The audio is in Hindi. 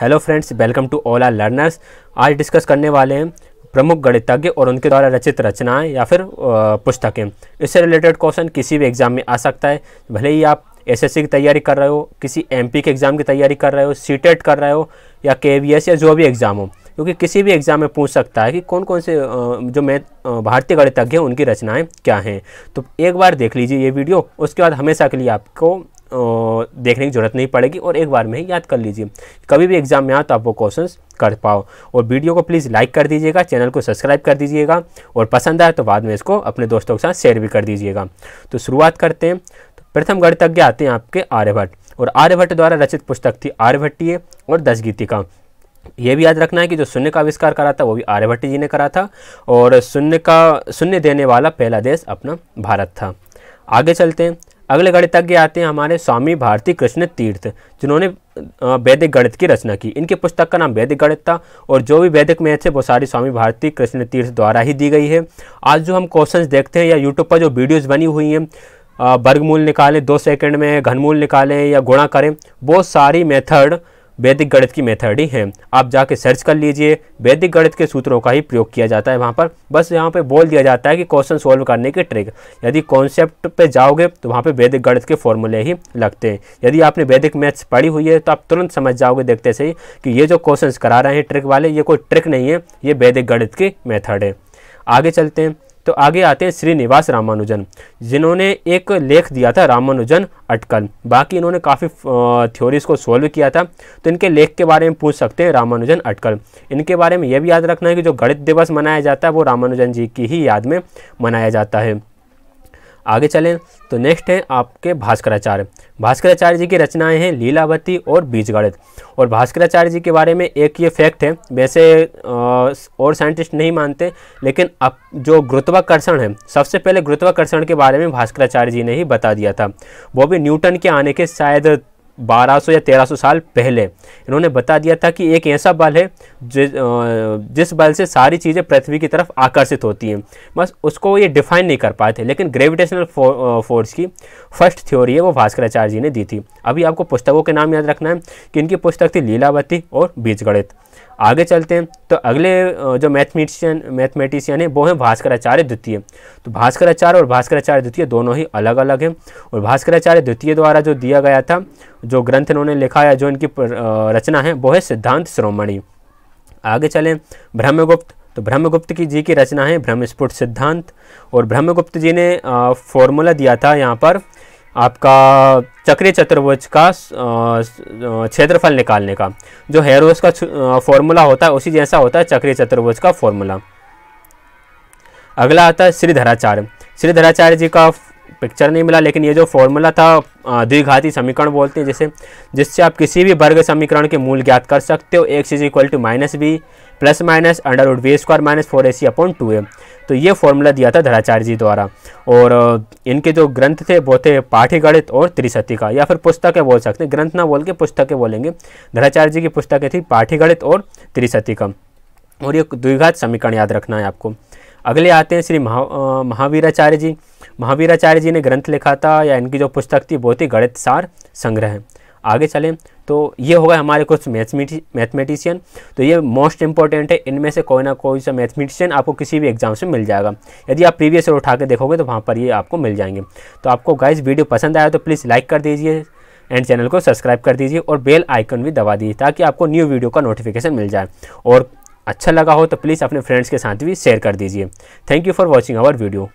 hello friends welcome to all our learners आज डिस्कस करने वाले हैं प्रमुख गणितज्ञ और उनके द्वारा रचित रचनाएं या फिर पुस्तकें इससे रिलेटेड क्वेश्चन किसी भी एग्ज़ाम में आ सकता है भले ही आप एसएससी की तैयारी कर रहे हो किसी एमपी के एग्ज़ाम की तैयारी कर रहे हो सी e कर रहे हो या के या जो भी एग्ज़ाम हो क्योंकि किसी भी एग्ज़ाम में पूछ सकता है कि कौन कौन से जो मैं भारतीय गणितज्ञ हैं उनकी रचनाएं क्या हैं तो एक बार देख लीजिए ये वीडियो उसके बाद हमेशा के लिए आपको देखने की ज़रूरत नहीं पड़ेगी और एक बार में ही याद कर लीजिए कभी भी एग्ज़ाम में आओ तो आप वो क्वेश्चन कर पाओ और वीडियो को प्लीज़ लाइक कर दीजिएगा चैनल को सब्सक्राइब कर दीजिएगा और पसंद आए तो बाद में इसको अपने दोस्तों के साथ शेयर भी कर दीजिएगा तो शुरुआत करते हैं तो प्रथम गणितज्ञ आते हैं आपके आर्यभट्ट और आर्यभट्ट द्वारा रचित पुस्तक थी आर्यभट्टीय और दस गीतिका ये भी याद रखना है कि जो शून्य का आविष्कार करा था वो भी आर्यभट्ट जी ने करा था और शून्य का शून्य देने वाला पहला देश अपना भारत था आगे चलते हैं अगले गणित तज्ञ आते हैं हमारे स्वामी भारती कृष्ण तीर्थ जिन्होंने वैदिक गणित की रचना की इनके पुस्तक का नाम वैदिक गणित था और जो भी वैदिक मैथ है वो सारी स्वामी भारती कृष्ण तीर्थ द्वारा ही दी गई है आज जो हम क्वेश्चंस देखते हैं या यूट्यूब पर जो वीडियोज़ बनी हुई हैं वर्गमूल निकालें दो सेकेंड में घनमूल निकालें या गुणा करें वो सारी मेथड वैदिक गणित की मेथड ही है आप जाके सर्च कर लीजिए वैदिक गणित के सूत्रों का ही प्रयोग किया जाता है वहाँ पर बस यहाँ पे बोल दिया जाता है कि क्वेश्चन सॉल्व करने की ट्रिक यदि कॉन्सेप्ट पे जाओगे तो वहाँ पे वैदिक गणित के फॉर्मूले ही लगते हैं यदि आपने वैदिक मैथ्स पढ़ी हुई है तो आप तुरंत समझ जाओगे देखते से कि ये जो क्वेश्चन करा रहे हैं ट्रिक वाले ये कोई ट्रिक नहीं है ये वैदिक गणित की मैथड है आगे चलते हैं तो आगे आते हैं श्रीनिवास रामानुजन जिन्होंने एक लेख दिया था रामानुजन अटकल बाकी इन्होंने काफ़ी थ्योरीज को सॉल्व किया था तो इनके लेख के बारे में पूछ सकते हैं रामानुजन अटकल इनके बारे में यह भी याद रखना है कि जो गणित दिवस मनाया जाता है वो रामानुजन जी की ही याद में मनाया जाता है आगे चलें तो नेक्स्ट हैं आपके भास्कराचार्य भास्कराचार्य जी की रचनाएं हैं लीलावती और बीजगणित और भास्कराचार्य जी के बारे में एक ये फैक्ट है वैसे और साइंटिस्ट नहीं मानते लेकिन अब जो गुरुत्वाकर्षण है सबसे पहले गुरुत्वाकर्षण के बारे में भास्कराचार्य जी ने ही बता दिया था वो भी न्यूटन के आने के शायद 1200 या 1300 साल पहले इन्होंने बता दिया था कि एक ऐसा बल है जि, जिस बल से सारी चीज़ें पृथ्वी की तरफ आकर्षित होती हैं बस उसको ये डिफाइन नहीं कर पाए थे लेकिन ग्रेविटेशनल फो, फोर्स की फर्स्ट थ्योरी है वो भास्कराचार्य जी ने दी थी अभी आपको पुस्तकों के नाम याद रखना है कि इनकी पुस्तक थी लीलावती और बीजगणित आगे चलते हैं तो अगले जो मैथमेटिशियन मैथमेटिशियन है वो हैं भास्कराचार्य द्वितीय तो भास्कराचार्य और भास्कराचार्य द्वितीय दोनों ही अलग अलग हैं और भास्कराचार्य द्वितीय द्वारा जो दिया गया था जो ग्रंथ इन्होंने लिखा है जो इनकी रचना है वो है सिद्धांत श्रोमणी आगे चलें ब्रह्मगुप्त तो ब्रह्मगुप्त की जी की रचना है ब्रह्मस्फुट सिद्धांत और ब्रह्मगुप्त जी ने फॉर्मूला दिया था यहाँ पर आपका चक्रीय चतुर्भुज का क्षेत्रफल निकालने का जो हेरोस का फॉर्मूला होता है उसी जैसा होता है चक्रीय चतुर्भुज का फॉर्मूला अगला आता है श्रीधराचार्य श्रीधराचार्य जी का पिक्चर नहीं मिला लेकिन ये जो फॉर्मूला था द्विघाती समीकरण बोलते हैं जैसे जिससे आप किसी भी वर्ग समीकरण के मूल ज्ञात कर सकते हो x is equal to minus b plus minus under root b square minus four a c upon two a तो ये फॉर्मूला दिया था धराचार्य जी द्वारा और इनके जो ग्रंथ थे वो थे पाठ्यगणित और त्रिशतिका या फिर पुस्तकें बोल सकते हैं ग्रंथ ना बोल के पुस्तकें बोलेंगे धराचार्य जी की पुस्तकें थी पाठ्यगणित और त्रिशतिका और ये द्विघात समीकरण याद रखना है आपको अगले आते हैं श्री महा महावीराचार्य जी महावीराचार्य जी ने ग्रंथ लिखा था या इनकी जो पुस्तक थी बहुत ही गणित सार संग्रह आगे चलें तो ये होगा हमारे कुछ मैथमेटिशियन तो ये मोस्ट इंपॉर्टेंट है इनमें से कोई ना कोई सा मैथमेटिशियन आपको किसी भी एग्जाम से मिल जाएगा यदि आप प्रीवियस ईयर उठा के देखोगे तो वहाँ पर ये आपको मिल जाएंगे तो आपको गाइज वीडियो पसंद आया तो प्लीज़ लाइक कर दीजिए एंड चैनल को सब्सक्राइब कर दीजिए और बेल आइकन भी दबा दीजिए ताकि आपको न्यू वीडियो का नोटिफिकेशन मिल जाए और अच्छा लगा हो तो प्लीज़ अपने फ्रेंड्स के साथ भी शेयर कर दीजिए thank you for watching our video